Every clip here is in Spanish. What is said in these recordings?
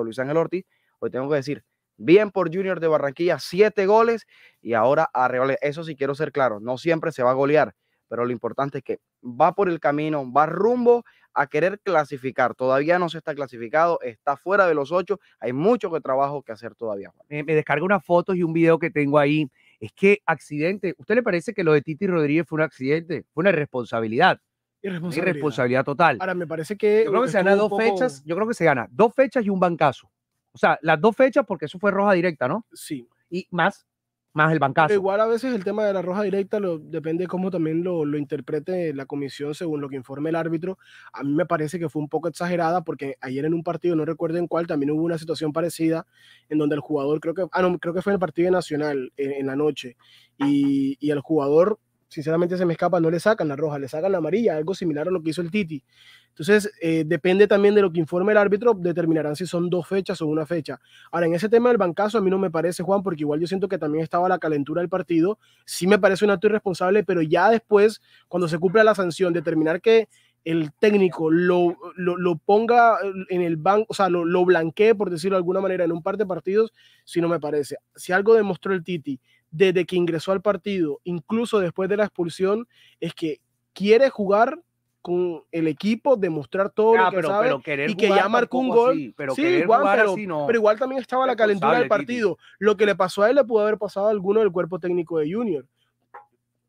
Luis Ángel Ortiz, hoy tengo que decir, bien por Junior de Barranquilla, siete goles y ahora a Eso sí quiero ser claro, no siempre se va a golear, pero lo importante es que va por el camino, va rumbo a querer clasificar. Todavía no se está clasificado, está fuera de los ocho, hay mucho que trabajo que hacer todavía. Me, descargo unas fotos y un video que tengo ahí. Es que accidente, ¿usted le parece que lo de Titi Rodríguez fue un accidente? Fue una responsabilidad? Irresponsabilidad. total. Ahora, me parece que. Yo creo que se gana dos fechas. Yo creo que se gana dos fechas y un bancazo. O sea, las dos fechas, porque eso fue roja directa, ¿no? Sí. Y más, más el bancazo. igual a veces el tema de la roja directa lo, depende de cómo también lo, interprete la comisión según lo que informe el árbitro. A mí me parece que fue un poco exagerada porque ayer en un partido, no recuerdo en cuál, también hubo una situación parecida en donde el jugador, creo que, ah, no, creo que fue en el partido de Nacional en, la noche, y, y el jugador sinceramente se me escapa, no le sacan la roja, le sacan la amarilla, algo similar a lo que hizo el Titi. Entonces, eh, depende también de lo que informe el árbitro, determinarán si son dos fechas o una fecha. Ahora, en ese tema del bancazo, a mí no me parece, Juan, porque igual yo siento que también estaba la calentura del partido. Sí me parece un acto irresponsable, pero ya después, cuando se cumpla la sanción, determinar que el técnico lo, lo, ponga en el banco, o sea, lo, lo blanquee, por decirlo de alguna manera, en un par de partidos, si no me parece. Si algo demostró el Titi desde que ingresó al partido, incluso después de la expulsión, es que quiere jugar con el equipo, demostrar todo lo ah, que pero, sabe y que ya marcó un gol. pero, igual, pero, igual también estaba la calentura del partido. Lo que le pasó a él le pudo haber pasado a alguno del cuerpo técnico de Junior.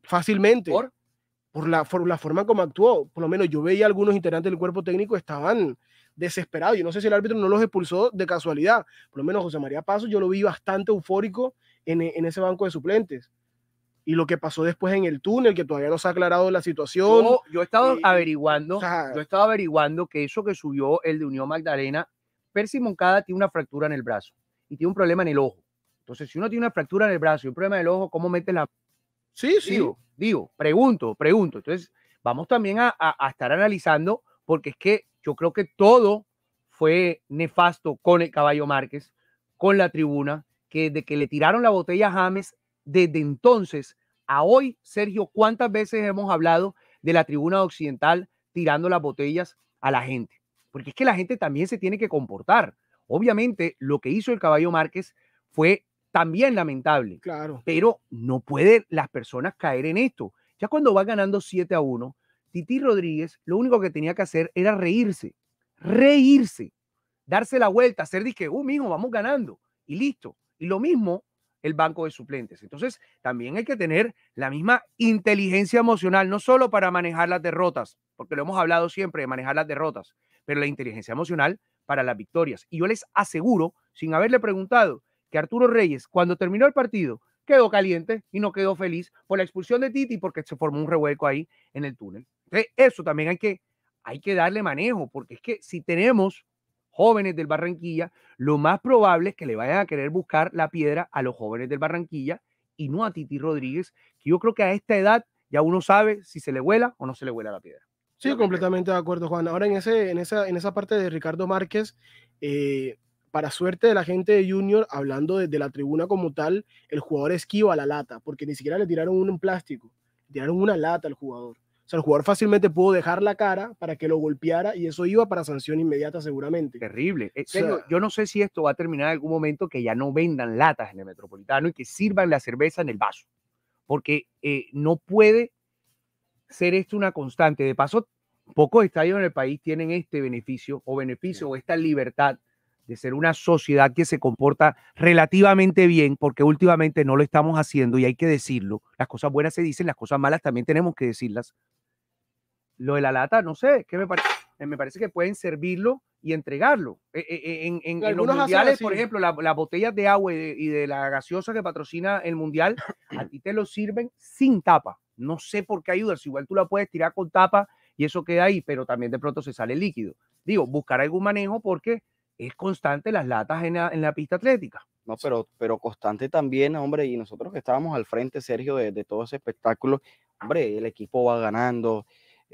Fácilmente por la, forma como actuó. Por lo menos yo veía algunos integrantes del cuerpo técnico estaban desesperados. Yo no sé si el árbitro no los expulsó de casualidad. Por lo menos José María Paso yo lo vi bastante eufórico en, e, ese banco de suplentes. Y lo que pasó después en el túnel, que todavía no se ha aclarado la situación. Yo, he estado eh, averiguando, yo he estado averiguando que eso que subió el de Unión Magdalena, Percy Moncada tiene una fractura en el brazo y tiene un problema en el ojo. Entonces, si uno tiene una fractura en el brazo y un problema en el ojo, ¿cómo mete la Sí, sí. Digo, pregunto, pregunto. Entonces, vamos también a, estar analizando, porque es que yo creo que todo fue nefasto con el caballo Márquez, con la tribuna, que de que le tiraron la botella a James, desde entonces a hoy, Sergio, ¿cuántas veces hemos hablado de la tribuna occidental tirando las botellas a la gente? Porque es que la gente también se tiene que comportar. Obviamente, lo que hizo el caballo Márquez fue también lamentable. Claro. Pero no pueden las personas caer en esto. Ya cuando va ganando 7 a 1, Titi Rodríguez lo único que tenía que hacer era reírse, reírse, darse la vuelta, hacer disque, uh, mismo vamos ganando y listo. Y lo mismo el banco de suplentes. Entonces, también hay que tener la misma inteligencia emocional, no solo para manejar las derrotas, porque lo hemos hablado siempre de manejar las derrotas, pero la inteligencia emocional para las victorias. Y yo les aseguro, sin haberle preguntado, que Arturo Reyes, cuando terminó el partido, quedó caliente y no quedó feliz por la expulsión de Titi porque se formó un revuelco ahí en el túnel. Entonces, eso también hay que, hay que darle manejo, porque es que si tenemos jóvenes del Barranquilla, lo más probable es que le vayan a querer buscar la piedra a los jóvenes del Barranquilla y no a Titi Rodríguez, que yo creo que a esta edad ya uno sabe si se le vuela o no se le vuela la piedra. Sí, completamente de acuerdo, Juan. Ahora en, ese, en, esa, en esa parte de Ricardo Márquez, eh, para suerte de la gente de Junior, hablando desde la tribuna como tal, el jugador esquiva la lata, porque ni siquiera le tiraron un plástico, le tiraron una lata al jugador. O sea, el jugador fácilmente pudo dejar la cara para que lo golpeara y eso iba para sanción inmediata seguramente. Terrible. Eh, yo, no sé si esto va a terminar en algún momento que ya no vendan latas en el Metropolitano y que sirvan la cerveza en el vaso, porque eh, no puede ser esto una constante. De paso, pocos estadios en el país tienen este beneficio o beneficio o esta libertad de ser una sociedad que se comporta relativamente bien, porque últimamente no lo estamos haciendo y hay que decirlo. Las cosas buenas se dicen, las cosas malas también tenemos que decirlas. Lo de la lata, no sé, ¿qué me parece? Eh, me parece que pueden servirlo y entregarlo. E, e, e, en, en, los mundiales, por ejemplo, las botellas de agua y de, la gaseosa que patrocina el mundial, a ti te lo sirven sin tapa. No sé por qué ayudas. Igual tú la puedes tirar con tapa y eso queda ahí, pero también de pronto se sale líquido. Digo, buscar algún manejo porque es constante las latas en la, pista atlética. No, pero, pero constante también, hombre, y nosotros que estábamos al frente, Sergio, de, todo ese espectáculo, hombre, el equipo va ganando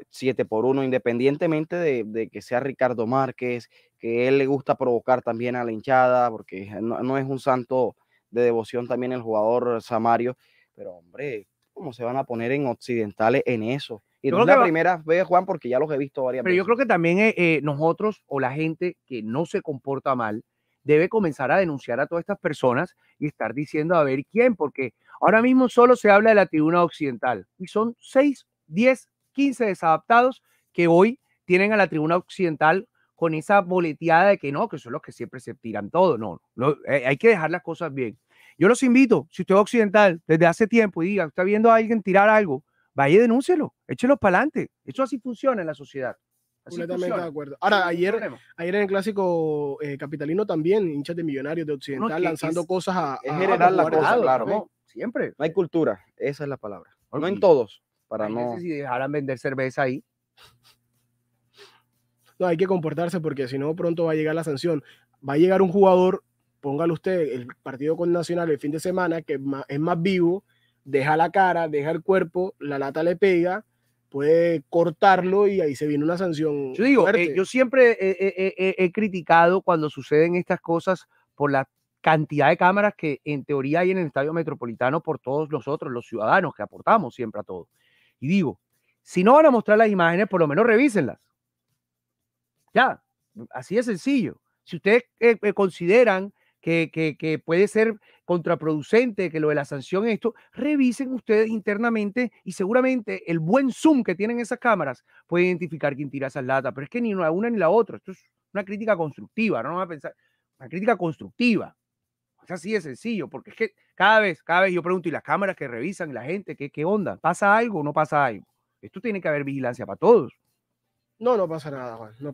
7 eh, por 1, independientemente de, que sea Ricardo Márquez, que él le gusta provocar también a la hinchada, porque no es un santo de devoción también el jugador Samario, pero hombre, ¿cómo se van a poner en Occidentales en eso? Y no es la primera vez, Juan, porque ya los he visto varias Pero veces. Pero yo creo que también eh, eh, nosotros o la gente que no se comporta mal debe comenzar a denunciar a todas estas personas y estar diciendo a ver quién, porque ahora mismo solo se habla de la tribuna occidental y son 6, 10, 15 desadaptados que hoy tienen a la tribuna occidental con esa boleteada de que no, que son los que siempre se tiran todo. No, no eh, hay que dejar las cosas bien. Yo los invito, si usted es occidental desde hace tiempo y diga, está viendo a alguien tirar algo, vaya y denúncielo, échelo para adelante. Eso así funciona en la sociedad. completamente de acuerdo. Ahora, ayer, ayer en el clásico eh, capitalino también, hinchas de millonarios de Occidental lanzando cosas a. Es general, la cosa, claro. Siempre. No hay cultura, esa es la palabra. No en todos, para no. Si dejaran vender cerveza ahí. No, hay que comportarse porque si no, pronto va a llegar la sanción. Va a llegar un jugador, póngale usted el partido con Nacional el fin de semana, que es más vivo, deja la cara, deja el cuerpo, la lata le pega, puede cortarlo y ahí se viene una sanción. Yo digo, eh, yo siempre he, criticado cuando suceden estas cosas por la cantidad de cámaras que en teoría hay en el estadio metropolitano por todos nosotros, los ciudadanos, que aportamos siempre a todo. Y digo, si no van a mostrar las imágenes, por lo menos revísenlas. Ya, así de sencillo. Si ustedes eh, eh, consideran que, puede ser contraproducente, que lo de la sanción, esto, revisen ustedes internamente y seguramente el buen zoom que tienen esas cámaras puede identificar quién tira esas latas, pero es que ni una, ni la otra, esto es una crítica constructiva, no vamos a pensar, una crítica constructiva. Es así de sencillo, porque es que cada vez, cada vez yo pregunto, ¿y las cámaras que revisan, la gente, qué, onda? ¿Pasa algo o no pasa algo? Esto tiene que haber vigilancia para todos. No, no pasa nada, no pasa